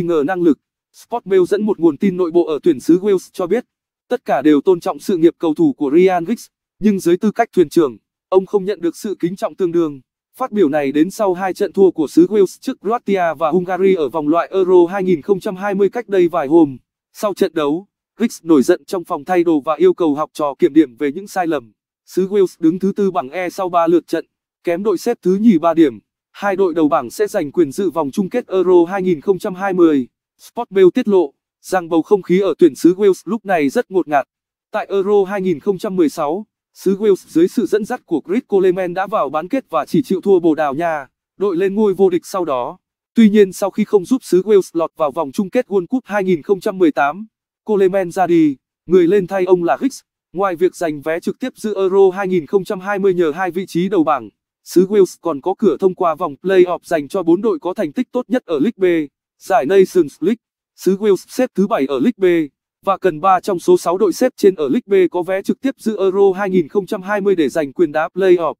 ngờ năng lực. Sport Mail dẫn một nguồn tin nội bộ ở tuyển xứ Wales cho biết, tất cả đều tôn trọng sự nghiệp cầu thủ của Ryan Giggs, nhưng dưới tư cách thuyền trưởng, ông không nhận được sự kính trọng tương đương. Phát biểu này đến sau hai trận thua của xứ Wales trước Croatia và Hungary ở vòng loại Euro 2020 cách đây vài hôm. Sau trận đấu, Giggs nổi giận trong phòng thay đồ và yêu cầu học trò kiểm điểm về những sai lầm. Xứ Wales đứng thứ tư bảng E sau 3 lượt trận, kém đội xếp thứ nhì 3 điểm hai đội đầu bảng sẽ giành quyền dự vòng chung kết Euro 2020. Sportmail tiết lộ rằng bầu không khí ở tuyển xứ Wales lúc này rất ngột ngạt. Tại Euro 2016, xứ Wales dưới sự dẫn dắt của Chris Coleman đã vào bán kết và chỉ chịu thua Bồ Đào Nha, đội lên ngôi vô địch sau đó. Tuy nhiên sau khi không giúp xứ Wales lọt vào vòng chung kết World Cup 2018, Coleman ra đi, người lên thay ông là Hicks. Ngoài việc giành vé trực tiếp dự Euro 2020 nhờ hai vị trí đầu bảng, xứ Wales còn có cửa thông qua vòng play-off dành cho bốn đội có thành tích tốt nhất ở League B, giải Nations League. Xứ Wales xếp thứ 7 ở League B và cần 3 trong số 6 đội xếp trên ở League B có vé trực tiếp dự Euro 2020 để giành quyền đá play-off.